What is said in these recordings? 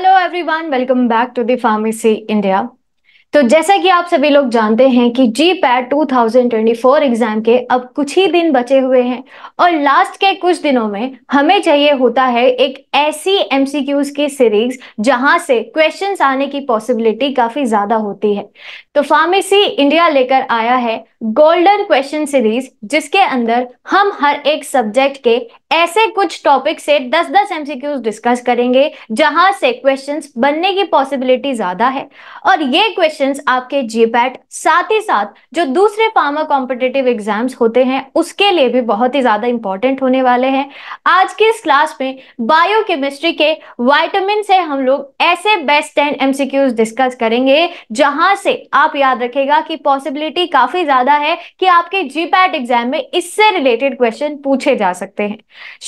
Hello everyone welcome back to the pharmacy India तो जैसा कि आप सभी लोग जानते हैं कि जी पैट टू एग्जाम के अब कुछ ही दिन बचे हुए हैं और लास्ट के कुछ दिनों में हमें चाहिए होता है एक ऐसी एम की सीरीज जहां से क्वेश्चंस आने की पॉसिबिलिटी काफी ज्यादा होती है तो फार्मेसी इंडिया लेकर आया है गोल्डन क्वेश्चन सीरीज जिसके अंदर हम हर एक सब्जेक्ट के ऐसे कुछ टॉपिक से 10-10 एमसीक्यूज डिस्कस करेंगे जहां से क्वेश्चंस बनने की पॉसिबिलिटी ज्यादा है और ये क्वेश्चंस आपके जीपैट साथ ही साथ जो दूसरे फार्मा कॉम्पिटेटिव एग्जाम्स होते हैं उसके लिए भी बहुत ही ज्यादा इंपॉर्टेंट होने वाले हैं आज की इस क्लास में बायोकेमिस्ट्री के वाइटामिन से हम लोग ऐसे बेस्ट टेन एमसीक्यूज डिस्कस करेंगे जहां से आप याद रखेगा कि पॉसिबिलिटी काफी ज्यादा है कि आपके जीपैट एग्जाम में इससे रिलेटेड क्वेश्चन पूछे जा सकते हैं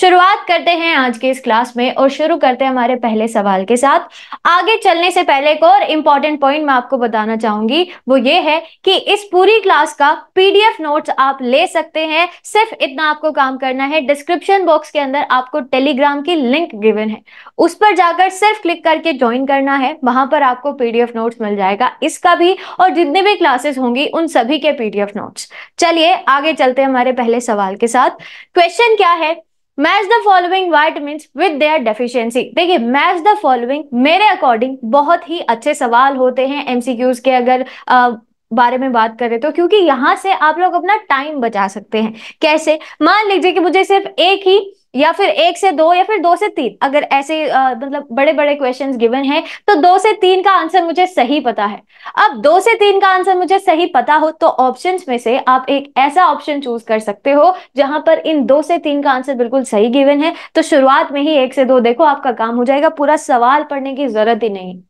शुरुआत करते हैं आज के इस क्लास में और शुरू करते हैं हमारे पहले सवाल के साथ आगे चलने से पहले एक और इम्पॉर्टेंट पॉइंट मैं आपको बताना चाहूंगी वो ये है कि इस पूरी क्लास का पीडीएफ नोट्स आप ले सकते हैं सिर्फ इतना आपको काम करना है डिस्क्रिप्शन बॉक्स के अंदर आपको टेलीग्राम की लिंक गिवन है उस पर जाकर सिर्फ क्लिक करके ज्वाइन करना है वहां पर आपको पीडीएफ नोट्स मिल जाएगा इसका भी और जितने भी क्लासेस होंगी उन सभी के पीडीएफ नोट्स चलिए आगे चलते हैं हमारे पहले सवाल के साथ क्वेश्चन क्या है match the following vitamin with their deficiency देखिए मैच द फॉलोइंग मेरे अकॉर्डिंग बहुत ही अच्छे सवाल होते हैं एमसीक्यूज के अगर आ, बारे में बात करें तो क्योंकि यहां से आप लोग अपना टाइम बचा सकते हैं कैसे मान लीजिए कि मुझे सिर्फ एक ही या फिर एक से दो या फिर दो से तीन अगर ऐसे मतलब बड़े बड़े क्वेश्चन गिवन है तो दो से तीन का आंसर मुझे सही पता है अब दो से तीन का आंसर मुझे सही पता हो तो ऑप्शन में से आप एक ऐसा ऑप्शन चूज कर सकते हो जहां पर इन दो से तीन का आंसर बिल्कुल सही गिवन है तो शुरुआत में ही एक से दो देखो आपका काम हो जाएगा पूरा सवाल पढ़ने की जरूरत ही नहीं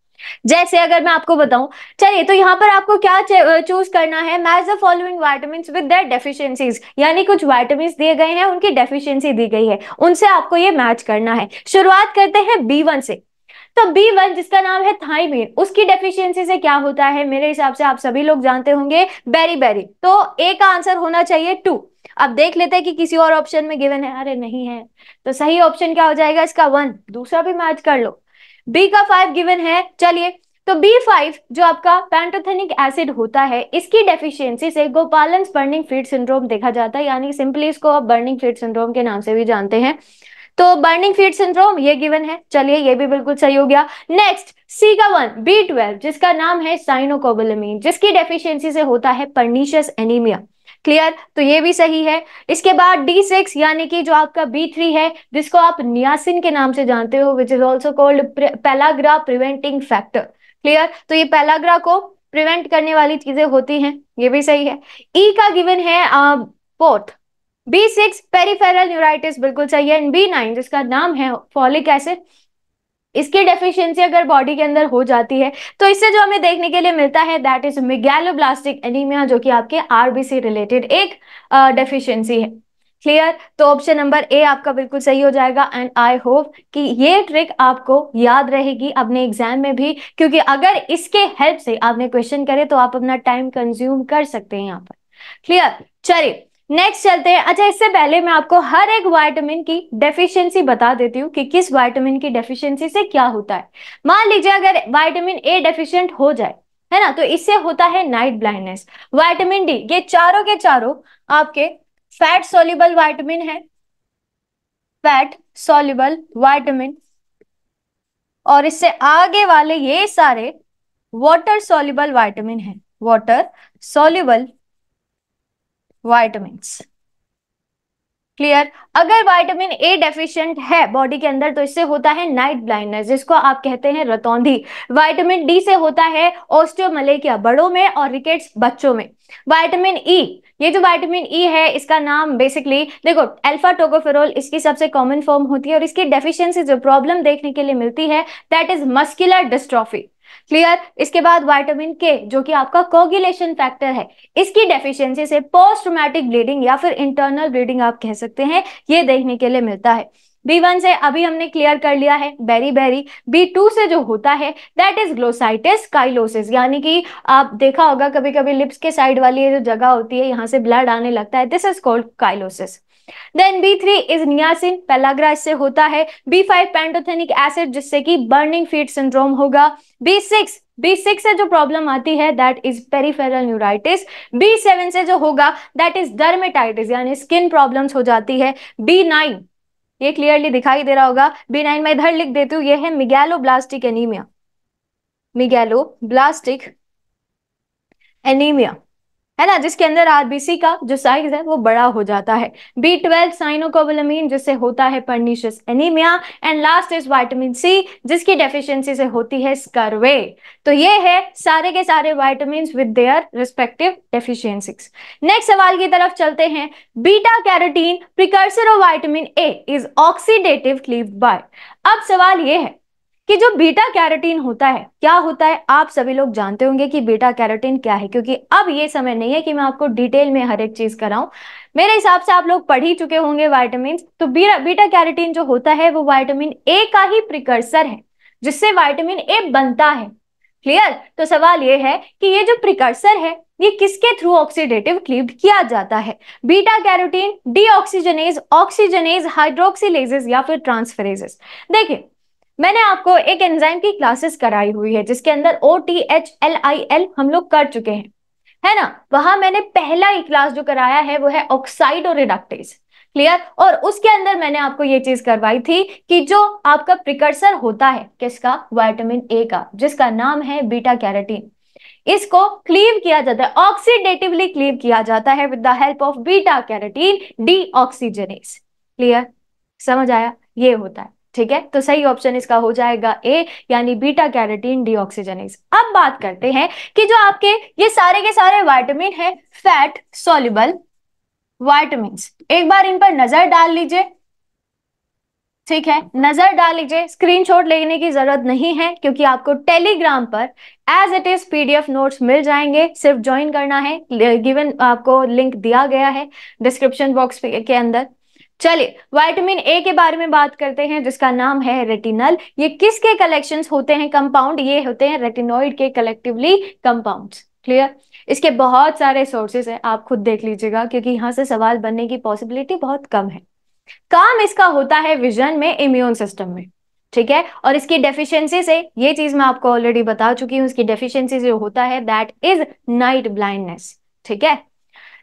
जैसे अगर मैं आपको बताऊं चलिए तो यहाँ पर आपको क्या चूज करना है match the following vitamin with their deficiencies यानी कुछ वाइटामिन दिए गए हैं उनकी डेफिशिएंसी दी गई है उनसे आपको ये मैच करना है शुरुआत करते हैं बी वन से तो बी वन जिसका नाम है थाइमिन उसकी डेफिशिएंसी से क्या होता है मेरे हिसाब से आप सभी लोग जानते होंगे बेरी बेरी तो ए का आंसर होना चाहिए टू अब देख लेते हैं कि किसी और ऑप्शन में गिवन है अरे नहीं है तो सही ऑप्शन क्या हो जाएगा इसका वन दूसरा भी मैच कर लो बी का फाइव गिवन है चलिए तो बी फाइव जो आपका पैंटोथेनिक एसिड होता है इसकी डेफिशिएंसी से गोपालन बर्निंग फीड सिंड्रोम देखा जाता है यानी सिंपली इसको आप बर्निंग फीड सिंड्रोम के नाम से भी जानते हैं तो बर्निंग फीड सिंड्रोम ये गिवन है चलिए ये भी बिल्कुल सही हो गया नेक्स्ट सी का वन बी ट्वेल्व जिसका नाम है साइनोकोबलमीन जिसकी डेफिशियंसी से होता है पर्नीशियस एनीमिया क्लियर तो ये भी सही है इसके बाद डी सिक्स यानी कि जो आपका बी थ्री है जिसको आप नियासिन के नाम से जानते हो which is also called pellagra preventing factor clear तो ये पेलाग्रा को प्रिवेंट करने वाली चीजें होती हैं ये भी सही है ई e का गिवन है पोथ बी सिक्स पेरीफेरल न्यूराइटिस बिल्कुल सही है एंड बी नाइन जिसका नाम है फॉलिक एसिड इसकी डेफिशिएंसी अगर बॉडी के अंदर हो जाती है तो इससे जो हमें देखने के लिए मिलता है दैट इज मिगैलोब्लास्टिक एनीमिया जो कि आपके आरबीसी रिलेटेड एक डेफिशिएंसी है क्लियर तो ऑप्शन नंबर ए आपका बिल्कुल सही हो जाएगा एंड आई होप कि ये ट्रिक आपको याद रहेगी अपने एग्जाम में भी क्योंकि अगर इसके हेल्प से आपने क्वेश्चन करे तो आप अपना टाइम कंज्यूम कर सकते हैं यहाँ पर क्लियर चलिए नेक्स्ट चलते हैं अच्छा इससे पहले मैं आपको हर एक वाइटामिन की डेफिशिएंसी बता देती हूँ कि किस वाइटामिन की डेफिशिएंसी से क्या होता है मान लीजिए अगर वाइटामिन ए डेफिशिएंट हो जाए है ना तो इससे होता है नाइट ब्लाइंडनेस वाइटामिन डी ये चारों के चारों आपके फैट सोल्यूबल वाइटामिन है फैट सोल्यूबल वाइटामिन और इससे आगे वाले ये सारे वॉटर सोल्यूबल वाइटामिन है वॉटर सोल्यूबल वाइटमिन क्लियर अगर वाइटामिन ए डेफिशिएंट है बॉडी के अंदर तो इससे होता है नाइट ब्लाइंडनेस जिसको आप कहते हैं रतौंधी वाइटामिन डी से होता है ओस्टियोमलेकिया बड़ों में और रिकेट्स बच्चों में वाइटामिन ई e, ये जो वाइटामिन ई e है इसका नाम बेसिकली देखो अल्फा टोकोफेरोल इसकी सबसे कॉमन फॉर्म होती है और इसकी डेफिशियंसी जो प्रॉब्लम देखने के लिए मिलती है that is muscular dystrophy clear इसके बाद वाइटामिन के जो कि आपका कोगुलेशन फैक्टर है इसकी डेफिशिएंसी से पोस्ट ट्रोमैटिक ब्लीडिंग या फिर इंटरनल ब्लीडिंग आप कह सकते हैं ये देखने के लिए मिलता है बी वन से अभी हमने क्लियर कर लिया है बेरी बेरी बी टू से जो होता है दैट इज ग्लोसाइटिस काइलोसिस यानी कि आप देखा होगा कभी कभी लिप्स के साइड वाली जो जगह होती है यहाँ से ब्लड आने लगता है this is called cheilosis then B three is niacin pellagra इससे होता है बी फाइव पेंटोथेनिक एसिड जिससे कि बर्निंग फीट सिंड्रोम होगा बी सिक्स बी सिक्स से जो प्रॉब्लम आती है that is peripheral neuritis B seven से जो होगा दैट इज डर्मेटाइटिस यानी स्किन प्रॉब्लम्स हो जाती है बी नाइन ये क्लियरली दिखाई दे रहा होगा बी नाइन मैं इधर लिख देती हूँ ये है मिगैलोब्लास्टिक एनीमिया मिगैलोब्लास्टिक एनीमिया है ना जिसके अंदर आरबीसी का जो साइज है वो बड़ा हो जाता है बी ट्वेल्व साइनोकोबलमीन जिससे होता है pernicious anaemia and last is vitamin C जिसकी डेफिशिएंसी से होती है स्कर्वे तो ये है सारे के सारे vitamin with their respective deficiency next सवाल की तरफ चलते हैं beta carotene precursor of vitamin A is oxidative cleave by अब सवाल ये है कि जो बीटा कैरोटीन होता है क्या होता है आप सभी लोग जानते होंगे कि बीटा कैरोटीन क्या है क्योंकि अब ये समय नहीं है कि मैं आपको डिटेल में हर एक चीज कराऊं मेरे हिसाब से आप लोग पढ़ ही चुके होंगे वाइटामिन तो बीटा कैरोटीन जो होता है वो वाइटामिन ए का ही प्रिकर्सर है जिससे वाइटामिन ए बनता है क्लियर तो सवाल ये है कि ये जो प्रिकर्सर है ये किसके थ्रू ऑक्सीडेटिव क्लीव किया जाता है beta carotene dioxygenase oxygenase hydroxylases या फिर ट्रांसफरेजेस देखिए मैंने आपको एक एंजाइम की क्लासेस कराई हुई है जिसके अंदर O T H L I L हम लोग कर चुके हैं है ना वहां मैंने पहला ही क्लास जो कराया है वो है ऑक्साइड और रिडक्टेज क्लियर और उसके अंदर मैंने आपको ये चीज करवाई थी कि जो आपका प्रिकर्सर होता है किसका वाइटामिन ए का जिसका नाम है बीटा कैरेटीन इसको क्लीव किया जाता है ऑक्सीडेटिवली क्लीव किया जाता है with the help of beta carotene D clear समझ आया ये होता है ठीक है तो सही ऑप्शन इसका हो जाएगा ए यानी बीटा कैरेटीन डीऑक्सीजनेस अब बात करते हैं कि जो आपके ये सारे के सारे वाइटामिन है फैट सोल्यूबल वाइटमिन एक बार इन पर नजर डाल लीजिए ठीक है नजर डाल लीजिए स्क्रीनशॉट लेने की जरूरत नहीं है क्योंकि आपको टेलीग्राम पर as it is PDF notes मिल जाएंगे सिर्फ ज्वाइन करना है गिवन आपको लिंक दिया गया है डिस्क्रिप्शन बॉक्स के अंदर चलिए वाइटामिन ए के बारे में बात करते हैं जिसका नाम है रेटिनल ये किसके कलेक्शंस होते हैं कंपाउंड ये होते हैं रेटिनोइड के कलेक्टिवली कंपाउंड्स क्लियर इसके बहुत सारे सोर्सेस हैं आप खुद देख लीजिएगा क्योंकि यहां से सवाल बनने की पॉसिबिलिटी बहुत कम है काम इसका होता है विजन में इम्यून सिस्टम में ठीक है और इसकी डेफिशिएंसी से ये चीज मैं आपको ऑलरेडी बता चुकी हूँ इसकी डेफिशिएंसी जो होता है दैट इज नाइट ब्लाइंडनेस ठीक है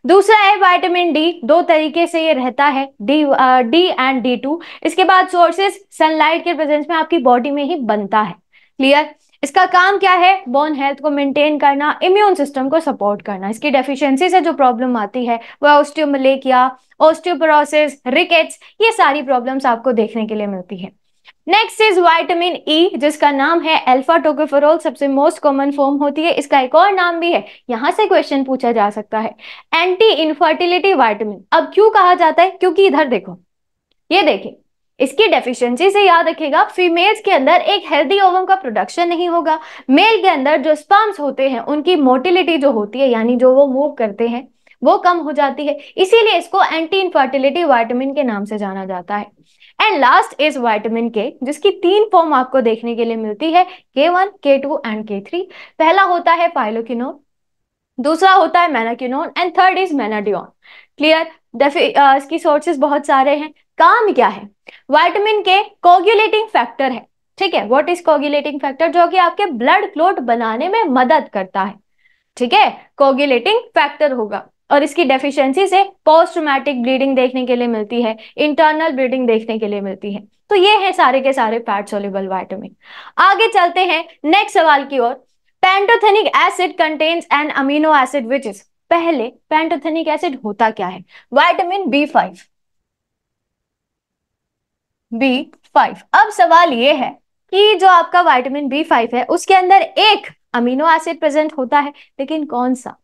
दूसरा है वाइटामिन डी दो तरीके से ये रहता है D D and D two इसके बाद सोर्सेस सनलाइट के प्रेजेंस में आपकी बॉडी में ही बनता है क्लियर इसका काम क्या है बोन हेल्थ को मेंटेन करना इम्यून सिस्टम को सपोर्ट करना इसकी डेफिशिएंसी से जो प्रॉब्लम आती है वह ऑस्टियोमलेकिया ऑस्टियोपोरोसिस रिकेट्स ये सारी प्रॉब्लम्स आपको देखने के लिए मिलती है नेक्स्ट इज वाइटामिन ई जिसका नाम है अल्फा टोकोफेरोल सबसे मोस्ट कॉमन फॉर्म होती है इसका एक और नाम भी है यहां से क्वेश्चन पूछा जा सकता है एंटी इनफर्टिलिटी वाइटामिन अब क्यों कहा जाता है क्योंकि इधर देखो ये देखिए इसकी डेफिशिएंसी से याद रखेगा फीमेल्स के अंदर एक हेल्दी ओवम का प्रोडक्शन नहीं होगा मेल के अंदर जो स्पर्म्स होते हैं उनकी मोटिलिटी जो होती है यानी जो वो मूव करते हैं वो कम हो जाती है इसीलिए इसको एंटी इनफर्टिलिटी वाइटामिन के नाम से जाना जाता है एंड लास्ट इज वाइटामिन के जिसकी तीन फॉर्म आपको देखने के लिए मिलती है के वन के टू एंड के थ्री पहला होता है पाइलोकिनोन दूसरा होता है menaquinone and third is menadione clear इसकी सोर्सेस बहुत सारे हैं काम क्या है वाइटामिन के कोगुलेटिंग फैक्टर है ठीक है व्हाट इज कोगुलेटिंग फैक्टर जो कि आपके ब्लड क्लोट बनाने में मदद करता है ठीक है कोगुलेटिंग फैक्टर होगा और इसकी डेफिशिएंसी से पोस्ट ट्रोमैटिक ब्लीडिंग देखने के लिए मिलती है इंटरनल ब्लीडिंग देखने के लिए मिलती है तो ये है सारे के सारे फैट सोल्यूबल वाइटामिन आगे चलते हैं नेक्स्ट सवाल की ओर pantothenic acid contains an amino acid which is पहले पेंटोथेनिक एसिड होता क्या है vitamin B five B five अब सवाल ये है कि जो आपका वाइटामिन बी फाइव है उसके अंदर एक अमीनो एसिड प्रेजेंट होता है लेकिन कौन सा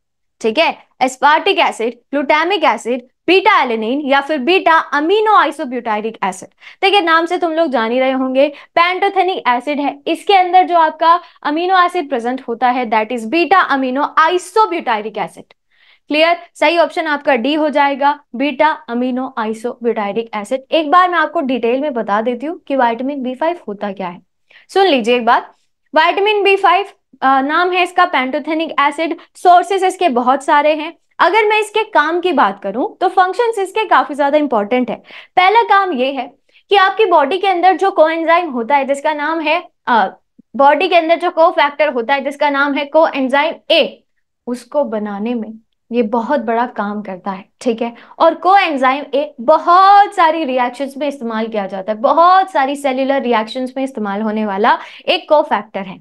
ठीक है aspartic acid glutamic acid beta alanine या फिर बीटा अमीनो आइसोब्यूटाइरिक एसिड है नाम से तुम लोग जान ही रहे होंगे पैंटोथेनिक एसिड है इसके अंदर जो आपका अमीनो एसिड प्रेजेंट होता है that is beta amino isobutyric acid clear सही ऑप्शन आपका डी हो जाएगा बीटा अमीनो आइसोब्यूटाइरिक एसिड एक बार मैं आपको डिटेल में बता देती हूँ कि वाइटामिन बी फाइव होता क्या है सुन लीजिए एक बार वाइटामिन बी फाइव नाम है इसका पेंटोथेनिक एसिड सोर्सेस इसके बहुत सारे हैं अगर मैं इसके काम की बात करूं तो फंक्शन इसके काफी ज्यादा इंपॉर्टेंट है पहला काम ये है कि आपकी बॉडी के अंदर जो कोएंजाइम होता है जिसका नाम है बॉडी के अंदर जो को फैक्टर होता है जिसका नाम है को एंजाइम ए उसको बनाने में ये बहुत बड़ा काम करता है ठीक है और को एंजाइम ए बहुत सारी रिएक्शंस में इस्तेमाल किया जाता है बहुत सारी सेल्युलर रिएक्शंस में इस्तेमाल होने वाला एक को फैक्टर है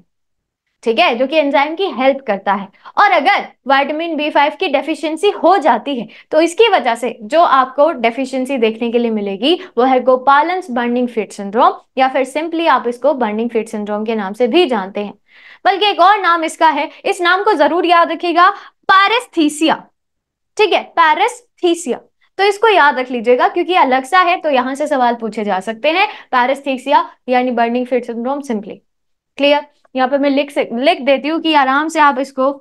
ठीक है जो कि एंजाइम की हेल्प करता है और अगर वाइटामिन बी फाइव की डेफिशिएंसी हो जाती है तो इसकी वजह से जो आपको डेफिशिएंसी देखने के लिए मिलेगी वो है गोपालंस बर्निंग फिट सिंड्रोम या फिर सिंपली आप इसको बर्निंग फिट सिंड्रोम के नाम से भी जानते हैं बल्कि एक और नाम इसका है इस नाम को जरूर याद रखेगा पैरिस्थीसिया ठीक है पैरिस्थीसिया तो इसको याद रख लीजिएगा क्योंकि अलग सा है तो यहां से सवाल पूछे जा सकते हैं पैरिस्थीसिया यानी burning feet syndrome simply clear यहाँ पे मैं लिख सक, लिख देती हूँ कि आराम से आप इसको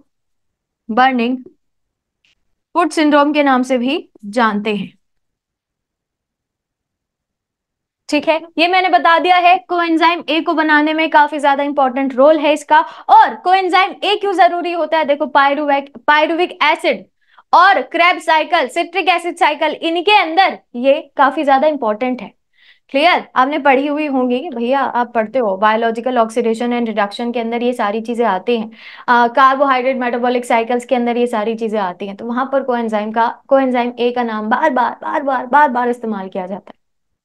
बर्निंग फुट सिंड्रोम के नाम से भी जानते हैं ठीक है ये मैंने बता दिया है कोएंजाइम ए को बनाने में काफी ज्यादा इंपॉर्टेंट रोल है इसका और कोएंजाइम ए क्यों जरूरी होता है देखो पायरुविक पायरुविक एसिड और Krebs cycle citric acid cycle इनके अंदर ये काफी ज्यादा इंपॉर्टेंट है क्लियर आपने पढ़ी हुई होंगी भैया आप पढ़ते हो बायोलॉजिकल ऑक्सीडेशन एंड रिडक्शन के अंदर ये सारी चीजें आती हैं कार्बोहाइड्रेट मेटाबॉलिक साइकिल्स के अंदर ये सारी चीजें आती हैं तो वहां पर कोएंजाइम का कोएंजाइम ए का नाम बार बार बार बार बार बार इस्तेमाल किया जाता है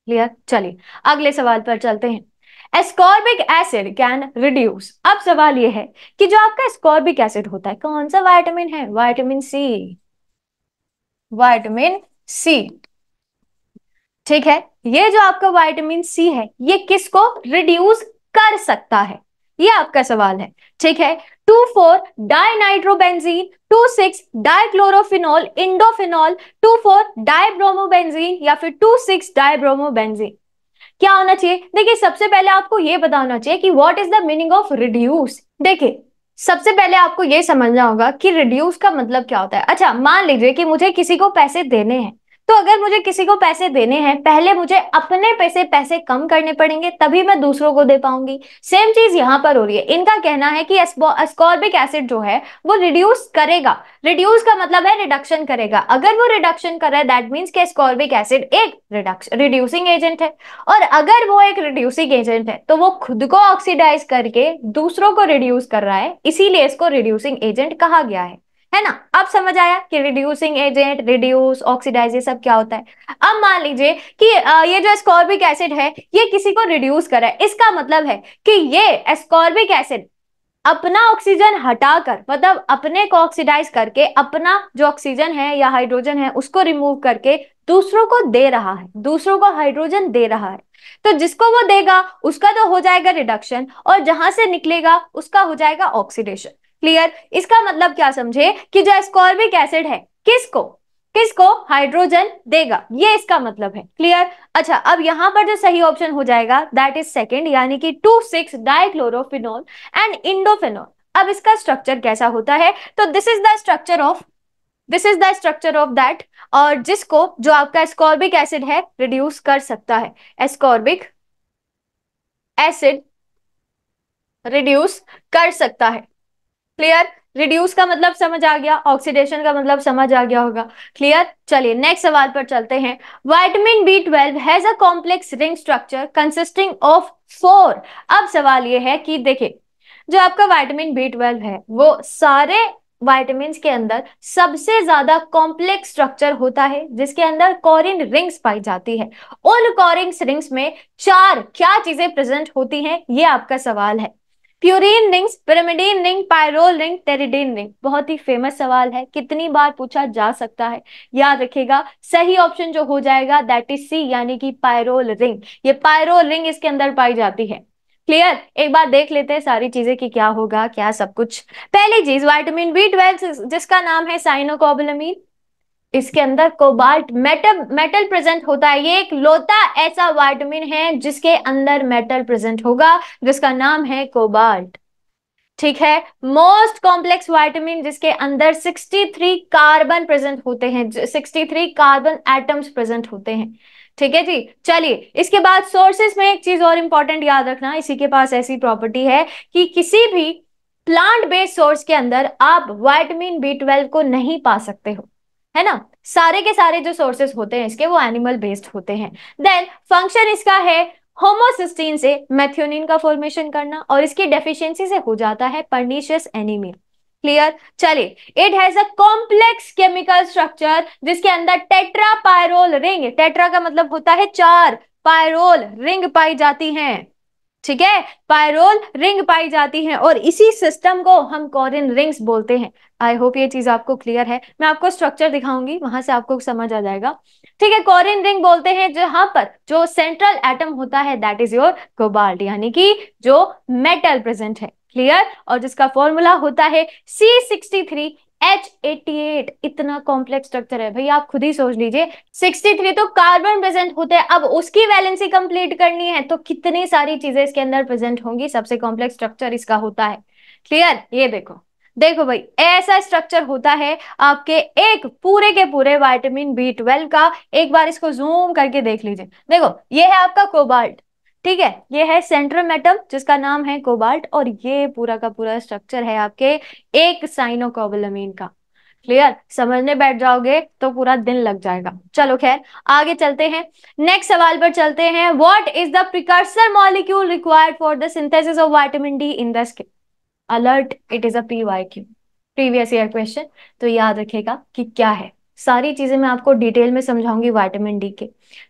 क्लियर चलिए अगले सवाल पर चलते हैं एस्कॉर्बिक एसिड कैन रिड्यूस अब सवाल यह है कि जो आपका एस्कॉर्बिक एसिड होता है कौन सा वाइटामिन है वाइटामिन सी वाइटामिन सी ठीक है ये जो आपका वाइटामिन सी है ये किसको रिड्यूस कर सकता है ये आपका सवाल है ठीक है two four dinitrobenzene two six dichlorophenol indophenol two four dibromobenzene या फिर टू सिक्स डाइब्रोमोबेंजीन क्या होना चाहिए देखिए सबसे पहले आपको ये बताना चाहिए कि what is the meaning of reduce देखिए सबसे पहले आपको ये समझना होगा कि रिड्यूस का मतलब क्या होता है अच्छा मान लीजिए कि मुझे किसी को पैसे देने हैं तो अगर मुझे किसी को पैसे देने हैं पहले मुझे अपने पैसे पैसे कम करने पड़ेंगे तभी मैं दूसरों को दे पाऊंगी सेम चीज यहाँ पर हो रही है इनका कहना है कि एस्कॉर्बिक एसिड जो है वो रिड्यूस करेगा रिड्यूस का मतलब है रिडक्शन करेगा अगर वो रिडक्शन कर रहा है दैट मीन्स कि एस्कॉर्बिक एसिड एक रिड्यूसिंग एजेंट है और अगर वो एक रिड्यूसिंग एजेंट है तो वो खुद को ऑक्सीडाइज करके दूसरों को रिड्यूस कर रहा है इसीलिए इसको रिड्यूसिंग एजेंट कहा गया है है ना अब समझ आया कि रिड्यूसिंग एजेंट रिड्यूस ऑक्सीडाइज ये सब क्या होता है अब मान लीजिए कि ये जो एस्कॉर्बिक एसिड है ये किसी को रिड्यूस कर रहा है इसका मतलब है कि ये एस्कॉर्बिक एसिड अपना ऑक्सीजन हटाकर मतलब अपने को ऑक्सीडाइज करके अपना जो ऑक्सीजन है या हाइड्रोजन है उसको रिमूव करके दूसरों को दे रहा है दूसरों को हाइड्रोजन दे रहा है तो जिसको वो देगा उसका तो हो जाएगा रिडक्शन और जहां से निकलेगा उसका हो जाएगा ऑक्सीडेशन क्लियर इसका मतलब क्या समझे कि जो एस्कॉर्बिक एसिड है किसको किसको हाइड्रोजन देगा ये इसका मतलब है क्लियर अच्छा अब यहां पर जो सही ऑप्शन हो जाएगा दैट इज सेकेंड यानी कि two six dichlorophenol and indophenol अब इसका स्ट्रक्चर कैसा होता है तो this is the structure of this is the structure of that और जिसको जो आपका एस्कॉर्बिक एसिड है रिड्यूस कर सकता है एस्कॉर्बिक एसिड रिड्यूस कर सकता है क्लियर रिड्यूस का मतलब समझ आ गया ऑक्सीडेशन का मतलब समझ आ गया होगा क्लियर चलिए नेक्स्ट सवाल पर चलते हैं vitamin B twelve has a complex ring structure consisting of four अब सवाल ये है कि देखिए जो आपका वाइटमिन बी ट्वेल्व है वो सारे वाइटमिन के अंदर सबसे ज्यादा कॉम्प्लेक्स स्ट्रक्चर होता है जिसके अंदर कॉरिन रिंग्स पाई जाती है उन कॉरिंग रिंग्स में चार क्या चीजें प्रेजेंट होती हैं ये आपका सवाल है purine rings pyrimidine ring pyrrole ring pteridine ring बहुत ही फेमस सवाल है कितनी बार पूछा जा सकता है याद रखेगा सही ऑप्शन जो हो जाएगा दैट इज सी यानी कि पायरोल रिंग ये पायरोल रिंग इसके अंदर पाई जाती है क्लियर एक बार देख लेते हैं सारी चीजें कि क्या होगा क्या सब कुछ पहली चीज वाइटामिन बी ट्वेल्व जिसका नाम है साइनोकॉबलमीन इसके अंदर कोबाल्ट मेटल मेटल प्रेजेंट होता है ये एक लोता ऐसा वाइटमिन है जिसके अंदर मेटल प्रेजेंट होगा जिसका नाम है कोबाल्ट ठीक है मोस्ट कॉम्प्लेक्स वाइटमिन जिसके अंदर 63 कार्बन प्रेजेंट होते हैं 63 कार्बन एटम्स प्रेजेंट होते हैं ठीक है जी चलिए इसके बाद सोर्सेस में एक चीज और इंपॉर्टेंट याद रखना इसी के पास ऐसी प्रॉपर्टी है कि किसी भी प्लांट बेस्ड सोर्स के अंदर आप वाइटमिन बी ट्वेल्व को नहीं पा सकते हो है ना सारे के सारे जो सोर्सेस होते हैं इसके वो एनिमल बेस्ड होते हैं देन फंक्शन इसका है होमोसिस्टीन से मैथ्योनिन का फॉर्मेशन करना और इसकी डेफिशिएंसी से हो जाता है पर्नीशियस एनिमिया क्लियर चलिए it has a complex chemical structure जिसके अंदर टेट्रा पायरोल रिंग टेट्रा का मतलब होता है चार पायरोल रिंग पाई जाती है ठीक है पायरोल रिंग पाई जाती है और इसी सिस्टम को हम कॉरिन रिंग्स बोलते हैं आई होप ये चीज आपको क्लियर है मैं आपको स्ट्रक्चर दिखाऊंगी वहां से आपको समझ आ जाएगा ठीक है कॉरिन रिंग बोलते हैं जहां पर जो सेंट्रल एटम होता है दैट इज योर कोबाल्ट यानी कि जो मेटल प्रेजेंट है क्लियर और जिसका फॉर्मूला होता है C sixty three H eighty eight इतना कॉम्प्लेक्स स्ट्रक्चर है भैया आप खुद ही सोच लीजिए सिक्सटी थ्री तो कार्बन प्रेजेंट होते हैं अब उसकी वैलेंसी कंप्लीट करनी है तो कितनी सारी चीजें इसके अंदर प्रेजेंट होंगी सबसे कॉम्प्लेक्स स्ट्रक्चर इसका होता है क्लियर ये देखो देखो भाई ऐसा स्ट्रक्चर होता है आपके एक पूरे के पूरे वाइटामिन बी ट्वेल्व का एक बार इसको जूम करके देख लीजिए देखो ये है आपका कोबाल्ट ठीक है ये है सेंट्रोमेटम जिसका नाम है कोबाल्ट और ये पूरा का पूरा स्ट्रक्चर है आपके एक साइनोकोबलमीन का क्लियर समझने बैठ जाओगे तो पूरा दिन लग जाएगा चलो खैर आगे चलते हैं नेक्स्ट सवाल पर चलते हैं what is the precursor molecule required for the synthesis of vitamin D in the skin alert it is a PYQ previous year question तो याद रखेगा कि क्या है सारी चीजें मैं आपको डिटेल में समझाऊंगी वाइटामिन डी के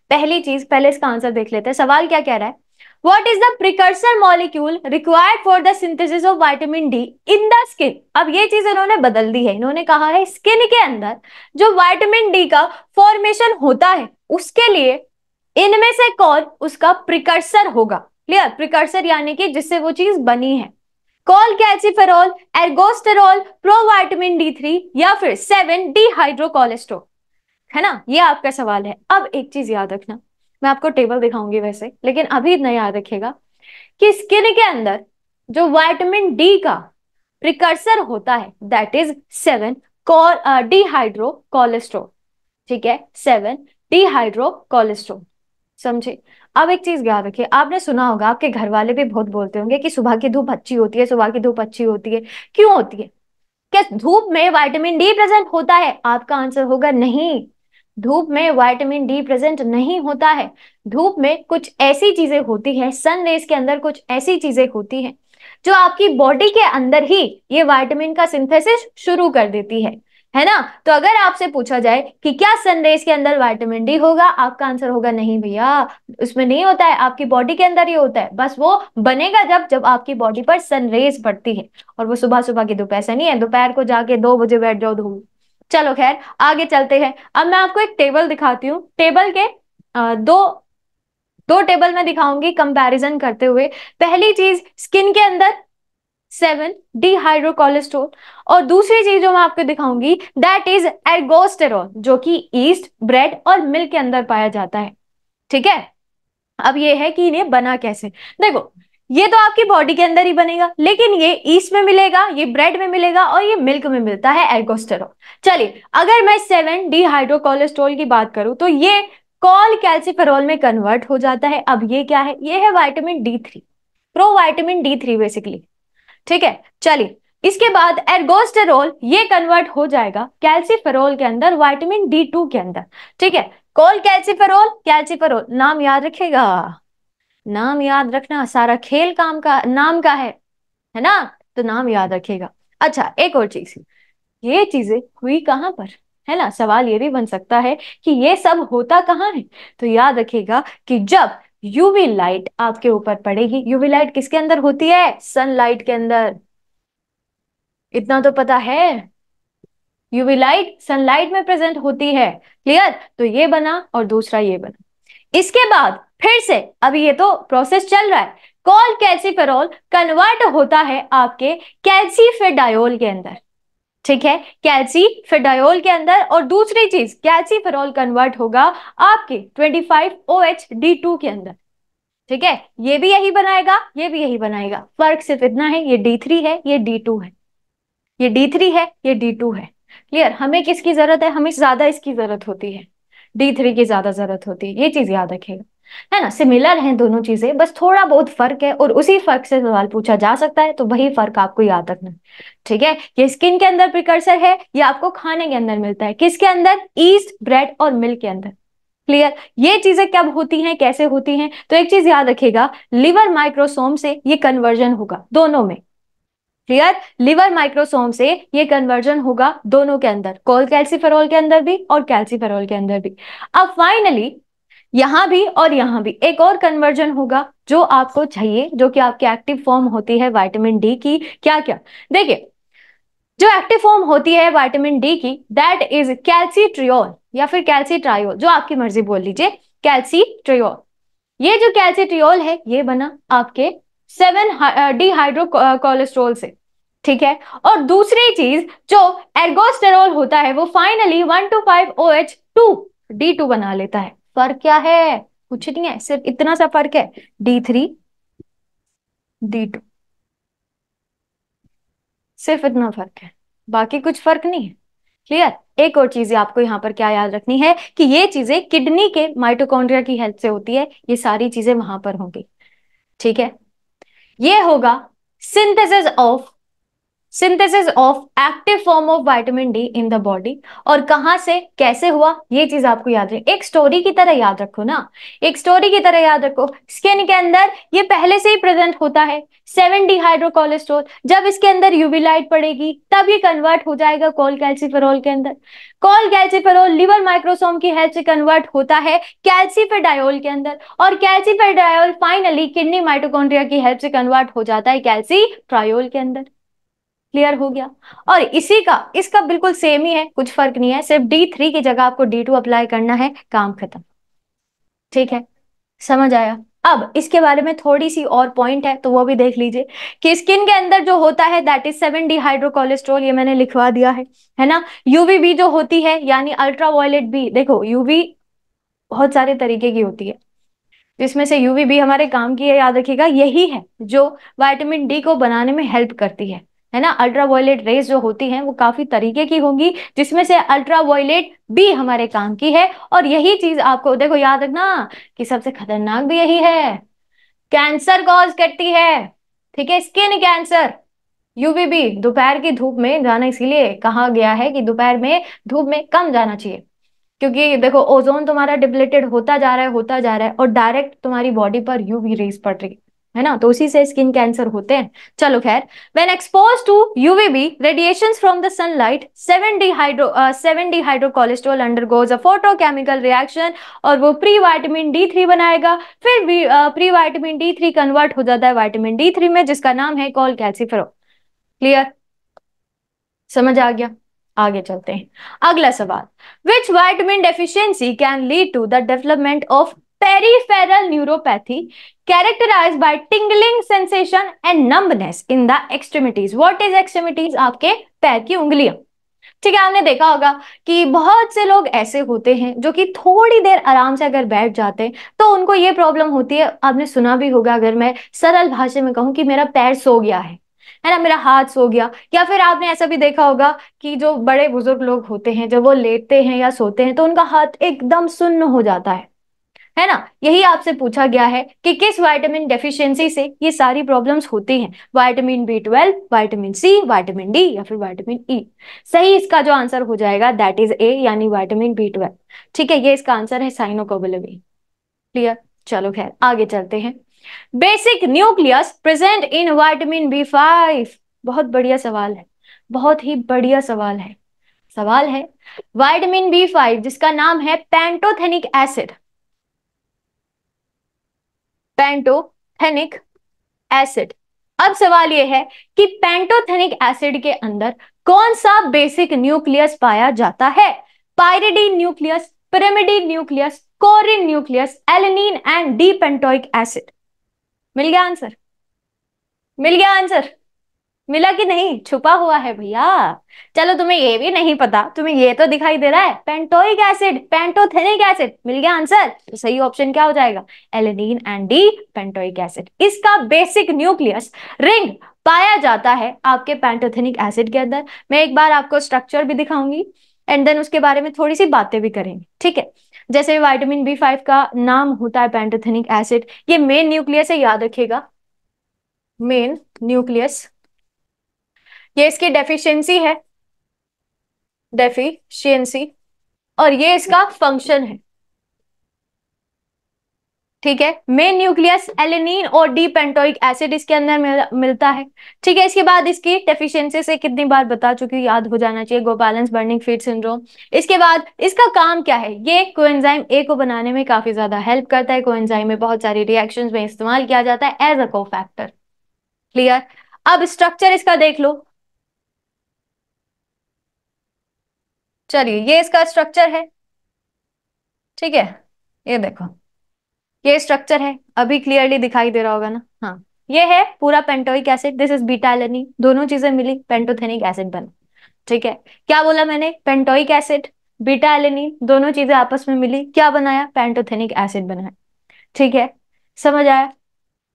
पहली चीज पहले इसका आंसर देख लेते हैं सवाल क्या कह रहा है What is the precursor molecule required for the synthesis of vitamin D in the skin अब ये चीज इन्होंने बदल दी है इन्होंने कहा है स्किन के अंदर जो वाइटामिन डी का फॉर्मेशन होता है उसके लिए इनमें से कौन उसका प्रिकर्सर होगा क्लियर प्रिकर्सर यानी कि जिससे वो चीज बनी है cholecalciferol ergosterol pro vitamin D three या फिर सेवन डी हाइड्रोकोलेस्ट्रोल है ना ये आपका सवाल है अब एक चीज याद रखना मैं आपको टेबल दिखाऊंगी वैसे लेकिन अभी इतना याद रखेगा कि स्किन के अंदर जो वाइटामिन डी का प्रिकर्सर होता है that is seven dehydrocholesterol ठीक है सेवन डीहाइड्रो कोलेस्ट्रोल समझे अब एक चीज याद रखिए आपने सुना होगा आपके घर वाले भी बहुत बोलते होंगे कि सुबह की धूप अच्छी होती है सुबह की धूप अच्छी होती है क्यों होती है क्या धूप में वाइटामिन डी प्रेजेंट होता है आपका आंसर होगा नहीं धूप में वाइटामिन डी प्रेजेंट नहीं होता है धूप में कुछ ऐसी चीजें होती है सन रेस के अंदर कुछ ऐसी चीजें होती हैं जो आपकी बॉडी के अंदर ही ये वाइटामिन का सिंथेसिस शुरू कर देती है है ना तो अगर आपसे पूछा जाए कि क्या सनरेज के अंदर विटामिन डी होगा आपका आंसर होगा नहीं भैया उसमें नहीं होता है आपकी बॉडी के अंदर ही होता है बस वो बनेगा जब जब आपकी बॉडी पर सनरेज पड़ती है और वो सुबह सुबह की दोपहर से नहीं है दोपहर को जाके दो बजे बैठ जाओ धूप चलो खैर आगे चलते हैं अब मैं आपको एक टेबल दिखाती हूँ टेबल के आ, दो दो टेबल में दिखाऊंगी कंपैरिजन करते हुए पहली चीज स्किन के अंदर सेवन डीहाइड्रोकोलेस्ट्रोल और दूसरी चीज जो मैं आपको दिखाऊंगी दैट इज एर्गोस्टेरॉल जो कि ईस्ट ब्रेड और मिल्क के अंदर पाया जाता है ठीक है अब ये है कि इन्हें बना कैसे देखो ये तो आपकी बॉडी के अंदर ही बनेगा लेकिन ये ईस्ट में मिलेगा ये ब्रेड में मिलेगा और ये मिल्क में मिलता है एल्कोस्टेरॉल चलिए अगर मैं सेवन डी हाइड्रोकोलेस्ट्रोल की बात करूं तो ये कॉल कैल्सिफेरॉल में कन्वर्ट हो जाता है अब ये क्या है ये है vitamin D three pro vitamin D three basically ठीक है चलिए इसके बाद एर्गोस्टेरोल ये कन्वर्ट हो जाएगा कैल्सिफेरॉल के अंदर वाइटामिन डी टू के अंदर ठीक है कॉल कैल्सिफेरॉल कैल्सिफेरॉल नाम याद रखेगा नाम याद रखना सारा खेल काम का नाम का है है ना तो नाम याद रखेगा अच्छा एक और चीज ये चीजें हुई कहाँ पर है ना सवाल ये भी बन सकता है कि ये सब होता कहाँ है तो याद रखेगा कि जब यूवी लाइट आपके ऊपर पड़ेगी यूवी लाइट किसके अंदर होती है सनलाइट के अंदर इतना तो पता है यूवी लाइट सनलाइट में प्रेजेंट होती है क्लियर तो ये बना और दूसरा ये बना इसके बाद फिर से अभी ये तो प्रोसेस चल रहा है कॉल फेरोल कन्वर्ट होता है आपके फेडायोल के अंदर ठीक है फेडायोल के अंदर और दूसरी चीज फेरोल कन्वर्ट होगा आपके 25 OH के अंदर ठीक है ये भी यही बनाएगा ये भी यही बनाएगा फर्क सिर्फ इतना है ये D3 है ये D2 है ये D3 है ये D2 है क्लियर हमें किसकी जरूरत है हमें ज्यादा इसकी जरूरत होती है डी थ्री की ज्यादा जरूरत होती है ये चीज याद रखेगा है ना सिमिलर हैं दोनों चीजें बस थोड़ा बहुत फर्क है और उसी फर्क से सवाल पूछा जा सकता है तो वही फर्क आपको याद रखना ठीक है ये स्किन के अंदर प्रिकर्सर है ये आपको खाने के अंदर मिलता है किसके अंदर ईस्ट ब्रेड और मिल्क के अंदर क्लियर ये चीजें कब होती हैं कैसे होती हैं तो एक चीज याद रखेगा लिवर माइक्रोसोम से ये कन्वर्जन होगा दोनों में क्लियर लिवर माइक्रोसोम से ये कन्वर्जन होगा दोनों के अंदर कोल कैल्सिफेरॉल के अंदर भी और कैल्सिफेरॉल के अंदर भी अब फाइनली यहां भी और यहां भी एक और कन्वर्जन होगा जो आपको चाहिए जो कि आपकी एक्टिव फॉर्म होती है वाइटामिन डी की क्या क्या देखिए जो एक्टिव फॉर्म होती है वाइटामिन डी की दैट इज कैल्सीट्रियोल या फिर कैल्सीट्रायोल जो आपकी मर्जी बोल लीजिए कैल्सीट्रियोल ये जो कैल्सीट्रियोल है ये बना आपके सेवन हाइड्रो कोलेस्ट्रोल से ठीक है और दूसरी चीज जो एर्गोस्टेरॉल होता है वो finally one two five O H two D two बना लेता है फर्क क्या है कुछ नहीं है सिर्फ इतना सा फर्क है डी थ्री डी टू सिर्फ इतना फर्क है बाकी कुछ फर्क नहीं है क्लियर एक और चीज आपको यहाँ पर क्या याद रखनी है कि ये चीजें किडनी के माइटोकॉन्ड्रिया की हेल्प से होती है ये सारी चीजें वहां पर होंगी ठीक है ये होगा synthesis of synthesis of active form of vitamin D in the body और कहा से कैसे हुआ ये चीज आपको याद रहे एक स्टोरी की तरह याद रखो ना एक स्टोरी की तरह याद रखो स्किन के अंदर ये पहले से ही प्रेजेंट होता है सेवन डी हाइड्रोकोलेस्ट्रोल जब इसके अंदर यूवीलाइट पड़ेगी तब ये कन्वर्ट हो जाएगा कॉल कैल्सिफेरोल के अंदर कॉल कैल्सिफेरोल लिवर माइक्रोसोम की हेल्प से कन्वर्ट होता है कैल्सिफेडायोल के अंदर और कैल्सिफेडायोल फाइनली किडनी माइटोकॉन्ड्रिया की हेल्प से कन्वर्ट हो जाता है कैल्सी ट्रायोल के अंदर क्लियर हो गया और इसी का इसका बिल्कुल सेम ही है कुछ फर्क नहीं है सिर्फ डी थ्री की जगह आपको डी टू अप्लाई करना है काम खत्म ठीक है समझ आया अब इसके बारे में थोड़ी सी और पॉइंट है तो वो भी देख लीजिए कि स्किन के अंदर जो होता है that is seven dehydrocholesterol ये मैंने लिखवा दिया है है ना बी जो होती है यानी अल्ट्रा वायलेट बी देखो यूवी बहुत सारे तरीके की होती है जिसमें से यूवी बी हमारे काम की है याद रखिएगा यही है जो वाइटामिन डी को बनाने में हेल्प करती है है ना अल्ट्रा वायलेट रेस जो होती हैं वो काफी तरीके की होंगी जिसमें से अल्ट्रा वायलेट भी हमारे काम की है और यही चीज आपको देखो याद रखना कि सबसे खतरनाक भी यही है कैंसर कॉज करती है ठीक है स्किन कैंसर यूवीबी दोपहर की धूप में जाना इसीलिए कहा गया है कि दोपहर में धूप में कम जाना चाहिए क्योंकि देखो ओजोन तुम्हारा डिप्लेटेड होता जा रहा है होता जा रहा है और डायरेक्ट तुम्हारी बॉडी पर यूवी रेस पड़ रही है ना तो उसी से स्किन कैंसर होते हैं चलो खैर when expose to UVB radiation from the sunlight seven dehydro seven dehydrocholesterol undergoes a photochemical reaction और वो प्री वाइटामिन डी थ्री बनाएगा फिर भी, pre vitamin D three convert हो जाता है वाइटामिन डी थ्री में जिसका नाम है कॉल कैल्सिफर क्लियर समझ आ गया आगे चलते हैं अगला सवाल which vitamin deficiency can lead to the development of peripheral neuropathy characterize by tingling sensation and numbness in the extremities what is extremities आपके पैर की उंगलियां ठीक है आपने देखा होगा कि बहुत से लोग ऐसे होते हैं जो कि थोड़ी देर आराम से अगर बैठ जाते हैं तो उनको ये प्रॉब्लम होती है आपने सुना भी होगा अगर मैं सरल भाषा में कहूँ कि मेरा पैर सो गया है है ना मेरा हाथ सो गया या फिर आपने ऐसा भी देखा होगा कि जो बड़े बुजुर्ग लोग होते हैं जब वो लेटते हैं या सोते हैं तो उनका हाथ एकदम सुन्न हो जाता है है ना यही आपसे पूछा गया है कि किस वाइटामिन डेफिशिएंसी से ये सारी प्रॉब्लम्स होती हैं vitamin B twelve vitamin C vitamin D या फिर वाइटामिन ई e. सही इसका जो आंसर हो जाएगा दैट इज ए यानी वाइटामिन बी ट्वेल्व ठीक है ये इसका आंसर है साइनोकोबलवी क्लियर चलो खैर आगे चलते हैं basic nucleus present in vitamin B five बहुत बढ़िया सवाल है बहुत ही बढ़िया सवाल है सवाल है वाइटामिन बी फाइव जिसका नाम है पेंटोथेनिक एसिड पेंटोथेनिक एसिड अब सवाल यह है कि पेंटोथेनिक एसिड के अंदर कौन सा बेसिक न्यूक्लियस पाया जाता है pyridine nucleus pyrimidine nucleus corrin nucleus alanine and D pantoic acid मिल गया आंसर मिल गया आंसर मिला कि नहीं छुपा हुआ है भैया चलो तुम्हें ये भी नहीं पता तुम्हें ये तो दिखाई दे रहा है पेंटोइक एसिड पेंटोथेनिक एसिड मिल गया आंसर तो सही ऑप्शन क्या हो जाएगा alanine and D pantoic acid इसका बेसिक न्यूक्लियस रिंग पाया जाता है आपके पेंटोथेनिक एसिड के अंदर मैं एक बार आपको स्ट्रक्चर भी दिखाऊंगी एंड देन उसके बारे में थोड़ी सी बातें भी करेंगे ठीक है जैसे विटामिन बी फाइव का नाम होता है पेंटोथेनिक एसिड ये मेन न्यूक्लियस है याद रखिएगा मेन न्यूक्लियस ये इसकी डेफिशिएंसी है डेफिशिएंसी और ये इसका फंक्शन है ठीक है मेन न्यूक्लियस एलिनिन और डी पेंटोइक एसिड इसके अंदर मिल, मिलता है ठीक है इसके बाद इसकी डेफिशिएंसी से कितनी बार बता चुकी हूँ याद हो जाना चाहिए गोबैलेंस बर्निंग फीड सिंड्रोम इसके बाद इसका काम क्या है ये कोएंजाइम ए को बनाने में काफी ज्यादा हेल्प करता है कोएंजाइम में बहुत सारी रिएक्शन में इस्तेमाल किया जाता है एज अ को क्लियर अब स्ट्रक्चर इसका देख लो चलिए ये इसका स्ट्रक्चर है ठीक है ये देखो ये स्ट्रक्चर है अभी क्लियरली दिखाई दे रहा होगा ना हाँ ये है पूरा pantoic acid this is beta दोनों चीजें मिली पेंटोथेनिक एसिड बना ठीक है क्या बोला मैंने पेंटोइक एसिड बीटा एलिनी दोनों चीजें आपस में मिली क्या बनाया पेंटोथेनिक एसिड बनाया ठीक है समझ आया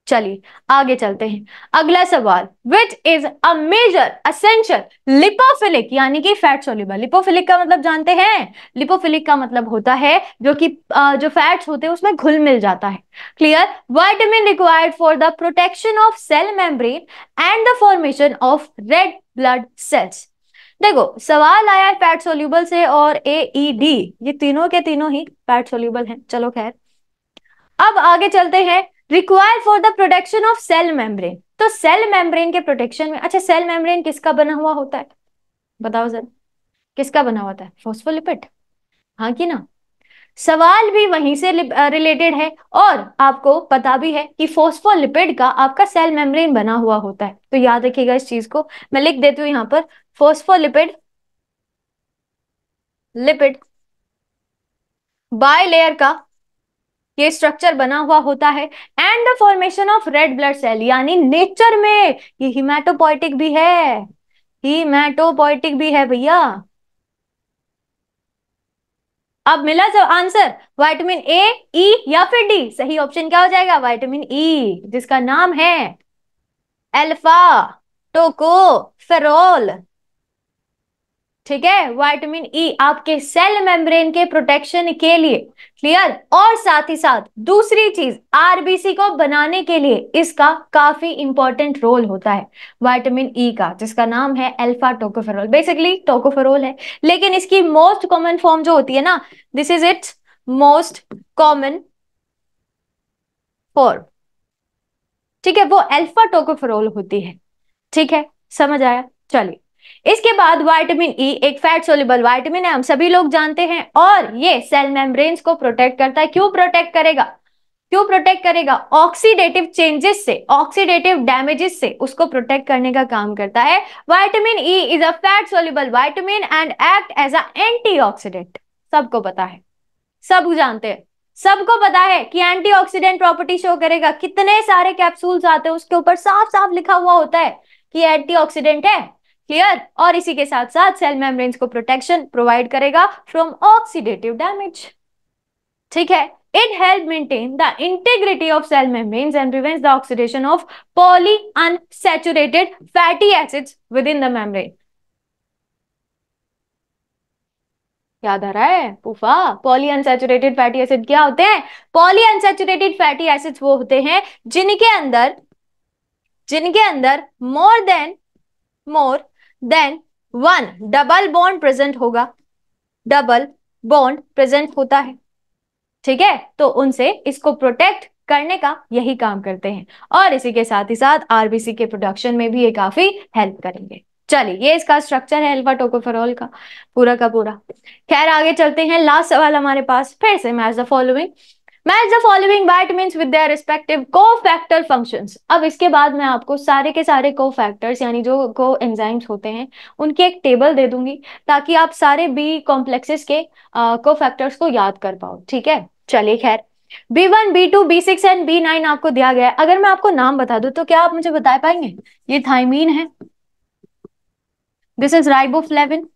चलिए आगे चलते हैं अगला सवाल which is a major essential lipophilic यानी कि फैट सोल्यूबल लिपोफिलिक का मतलब जानते हैं लिपोफिलिक का मतलब होता है जो कि जो फैट्स होते हैं उसमें घुल मिल जाता है clear vitamin required for the protection of cell membrane and the formation of red blood cells देखो सवाल आया है फैट सोल्यूबल से और ए ई डी ये तीनों के तीनों ही फैट सोल्यूबल हैं चलो खैर अब आगे चलते हैं require for the protection of cell membrane तो सेल मेम्ब्रेन के प्रोटेक्शन में अच्छा सेल मेम्ब्रेन किसका बना हुआ होता है बताओ सर किसका बना हुआ है फोस्फोलिपिड हाँ कि ना सवाल भी वहीं से रिलेटेड है और आपको पता भी है कि फोस्फोलिपिड का आपका सेल मेम्ब्रेन बना हुआ होता है तो याद रखिएगा इस चीज को मैं लिख देती हूँ यहां पर फोस्फोलिपिड लिपिड बाय लेयर का ये स्ट्रक्चर बना हुआ होता है and the formation of red blood cell यानी नेचर में ये हिमाटोपोइटिक भी है हिमाटोपोइटिक भी है भैया अब मिला जब answer vitamin A E e, या फिर डी सही ऑप्शन क्या हो जाएगा वाइटामिन ई e, जिसका नाम है एल्फा टोको फेरोल ठीक है वाइटामिन ई e, आपके सेल मेम्ब्रेन के प्रोटेक्शन के लिए क्लियर और साथ ही साथ दूसरी चीज आरबीसी को बनाने के लिए इसका काफी इंपॉर्टेंट रोल होता है वाइटामिन ई e का जिसका नाम है अल्फा टोकोफेरोल बेसिकली टोकोफेरोल है लेकिन इसकी मोस्ट कॉमन फॉर्म जो होती है ना this is its most common form ठीक है वो एल्फा टोकोफेरोल होती है ठीक है समझ आया चलिए इसके बाद वाइटामिन ई e, एक फैट सोल्यूबल वाइटामिन है हम सभी लोग जानते हैं और ये सेल मेम्ब्रेन्स को प्रोटेक्ट करता है क्यों प्रोटेक्ट करेगा क्यों प्रोटेक्ट करेगा ऑक्सीडेटिव चेंजेस से ऑक्सीडेटिव डैमेजेस से उसको प्रोटेक्ट करने का काम करता है vitamin E is a fat soluble vitamin and act as a antioxidant सबको पता है सब जानते हैं सबको पता है कि एंटीऑक्सीडेंट प्रॉपर्टी शो करेगा कितने सारे कैप्सूल्स आते हैं उसके ऊपर साफ साफ लिखा हुआ होता है कि एंटीऑक्सीडेंट है क्लियर और इसी के साथ साथ सेल मेम्ब्रेन्स को प्रोटेक्शन प्रोवाइड करेगा फ्रॉम ऑक्सीडेटिव डैमेज ठीक है it help maintain the integrity of cell of and membranes the oxidation of polyunsaturated fatty fatty within the membrane याद आ रहा है PUFA polyunsaturated fatty acid क्या होते हैं पॉली अनसेचुरेटेड फैटी एसिड्स वो होते हैं जिनके अंदर जिनके अंदर more than more than one double bond present होगा डबल बॉन्ड प्रेजेंट होता है ठीक है तो उनसे इसको प्रोटेक्ट करने का यही काम करते हैं और इसी के साथ ही साथ आरबीसी के प्रोडक्शन में भी ये काफी हेल्प करेंगे चलिए ये इसका स्ट्रक्चर है एल्फा टोकोफेरोल का पूरा का पूरा खैर आगे चलते हैं लास्ट सवाल हमारे पास फिर से match the following match the following bat with their respective cofactor function अब इसके बाद मैं आपको सारे के सारे को फैक्टर्स यानी जो को एंजाइम्स होते हैं उनकी एक टेबल दे दूंगी ताकि आप सारे बी कॉम्प्लेक्सेस के को फैक्टर्स को याद कर पाओ ठीक है चलिए खैर B one B two B six and B nine आपको दिया गया है अगर मैं आपको नाम बता दूं तो क्या आप मुझे बता पाएंगे ये थाइमीन है दिस इज राइबोफ्लेविन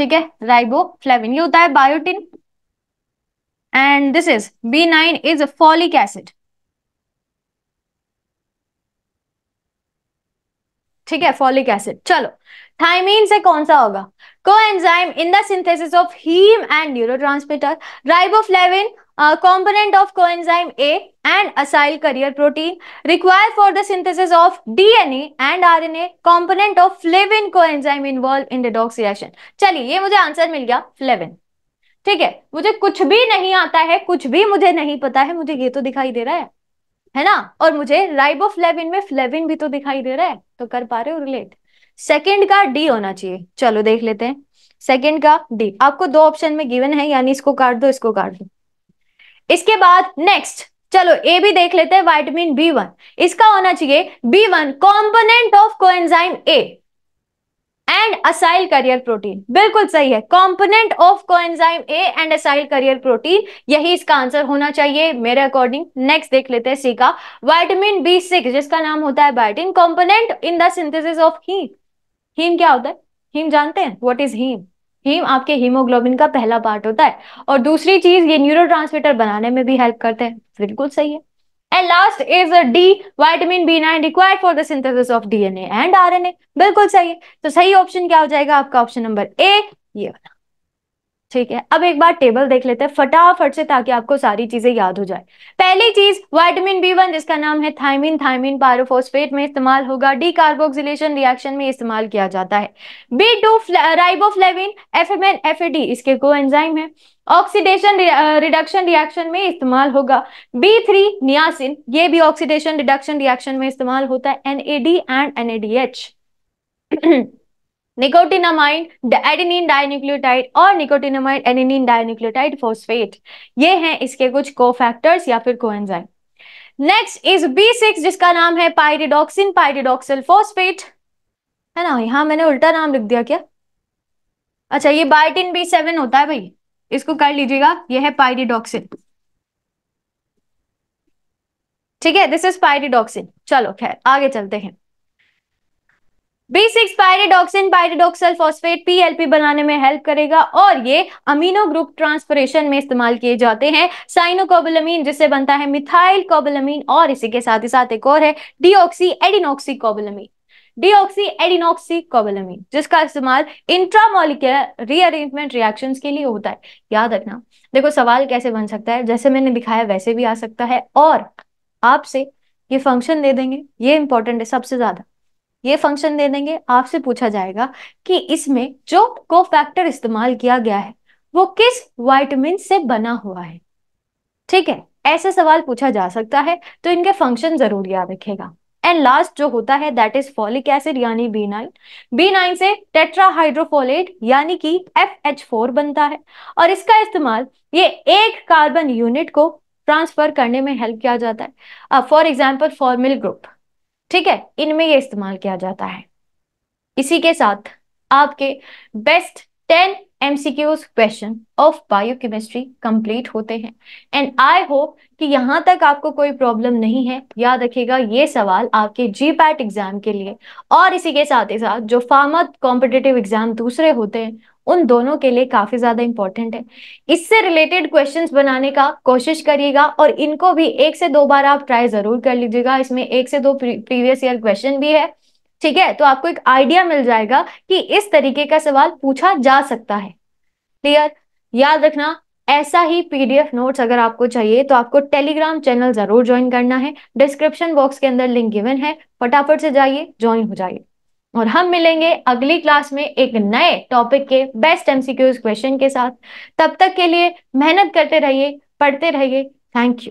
ठीक है फ्लेविन ये होता है biotin and this is B nine is folic acid ठीक है फॉलिक एसिड चलो थाइमीन से कौन सा होगा coenzyme in the synthesis of haem and neurotransmitter riboflavin component of coenzyme A and acyl carrier protein required for the synthesis of DNA and RNA component of flavin coenzyme involve in redox reaction चलिए ये मुझे answer मिल गया flavin ठीक है मुझे कुछ भी नहीं आता है कुछ भी मुझे नहीं पता है मुझे ये तो दिखाई दे रहा है है ना और मुझे राइबोफ्लेविन में फ्लेविन भी तो दिखाई दे रहा है तो कर पा रहे हो रिलेट सेकंड का डी होना चाहिए चलो देख लेते हैं सेकंड का डी आपको दो ऑप्शन में गिवन है यानी इसको काट दो इसको काट दो इसके बाद नेक्स्ट चलो ए भी देख लेते हैं वाइटमिन बी वन इसका होना चाहिए B one component of coenzyme A and acyl carrier protein बिल्कुल सही है component of coenzyme A and acyl carrier protein यही इसका आंसर होना चाहिए मेरे अकॉर्डिंग नेक्स्ट देख लेते हैं सी का वाइटमिन बी सिक्स जिसका नाम होता है biotin component in the synthesis of haem haem क्या होता है हीम जानते हैं व्हाट इज हीम हीम आपके हीमोग्लोबिन का पहला पार्ट होता है और दूसरी चीज ये न्यूरो बनाने में भी हेल्प करते हैं बिल्कुल सही है and last is D vitamin B nine required for the synthesis of DNA and RNA बिल्कुल सही है तो सही ऑप्शन क्या हो जाएगा आपका ऑप्शन नंबर ए ये वाला ठीक है अब एक बार टेबल देख लेते हैं फटाफट से ताकि आपको सारी चीजें याद हो जाए पहली चीज वाइटमिन बी वन जिसका नाम है थायमिन थायमिन पारोफोस्फेट में इस्तेमाल होगा डी कार्बोक्सिलेशन रिएक्शन में इस्तेमाल किया जाता है B two riboflavin F M N F A D इसके को एंजाइम है ऑक्सीडेशन रिडक्शन रिएक्शन में इस्तेमाल होगा बी थ्री नियासिन ये भी ऑक्सीडेशन रिडक्शन रिएक्शन में इस्तेमाल होता है NAD and NADH nicotinamide adenine dinucleotide और निकोटिनामाइड एडिनिन डायन्यूक्लियोटाइड फोस्फेट ये हैं इसके कुछ कोफैक्टर्स या फिर coenzyme next is B six जिसका नाम है पायरिडोक्सिन पायरिडोक्सल फोस्फेट है ना यहाँ मैंने उल्टा नाम लिख दिया क्या अच्छा ये बायोटिन बी सेवन होता है भाई इसको कर लीजिएगा ये है पायरिडोक्सिन ठीक है दिस इज पायरिडोक्सिन चलो खैर आगे चलते हैं B six pyridoxine pyridoxal phosphate PLP बनाने में हेल्प करेगा और ये अमीनो ग्रुप ट्रांसफरेशन में इस्तेमाल किए जाते हैं साइनोकोबलमीन जिससे बनता है मिथाइल कोबलमीन और इसी के साथ ही साथ एक और है डीऑक्सी एडिनोक्सी कोबलमीन डीऑक्सी एडिनोक्सी कोबलमीन जिसका इस्तेमाल इंट्रामोलिकुलर रीअरेंजमेंट रिएक्शंस के लिए होता है याद रखना देखो सवाल कैसे बन सकता है जैसे मैंने दिखाया वैसे भी आ सकता है और आपसे ये फंक्शन दे देंगे ये इंपॉर्टेंट है सबसे ज्यादा ये फंक्शन दे देंगे आपसे पूछा जाएगा कि इसमें जो को फैक्टर इस्तेमाल किया गया है वो किस वाइटमिन से बना हुआ है ठीक है ऐसे सवाल पूछा जा सकता है तो इनके फंक्शन जरूर याद रखेगा एंड लास्ट जो होता है दैट इज फॉलिक एसिड यानी बी नाइन बी नाइन से टेट्राहाइड्रोफोलेट यानी कि एफ एच फोर बनता है और इसका इस्तेमाल ये एक कार्बन यूनिट को ट्रांसफर करने में हेल्प किया जाता है फॉर एग्जाम्पल फॉर्मिल ग्रुप ठीक है इनमें ये इस्तेमाल किया जाता है इसी के साथ आपके best ten MCQs question of biochemistry complete होते हैं एंड आई होप कि यहां तक आपको कोई प्रॉब्लम नहीं है याद रखिएगा ये सवाल आपके जी पैट एग्जाम के लिए और इसी के साथ ही साथ जो फार्मा कॉम्पिटेटिव एग्जाम दूसरे होते हैं उन दोनों के लिए काफी ज्यादा इंपॉर्टेंट है इससे रिलेटेड क्वेश्चंस बनाने का कोशिश करिएगा और इनको भी एक से दो बार आप ट्राई जरूर कर लीजिएगा इसमें एक से दो प्रीवियस ईयर क्वेश्चन भी है ठीक है तो आपको एक आइडिया मिल जाएगा कि इस तरीके का सवाल पूछा जा सकता है क्लियर याद रखना ऐसा ही पीडीएफ नोट्स अगर आपको चाहिए तो आपको टेलीग्राम चैनल जरूर ज्वाइन करना है डिस्क्रिप्शन बॉक्स के अंदर लिंक गिवन है फटाफट से जाइए ज्वाइन हो जाइए और हम मिलेंगे अगली क्लास में एक नए टॉपिक के बेस्ट एमसीक्यूज क्वेश्चन के साथ तब तक के लिए मेहनत करते रहिए पढ़ते रहिए थैंक यू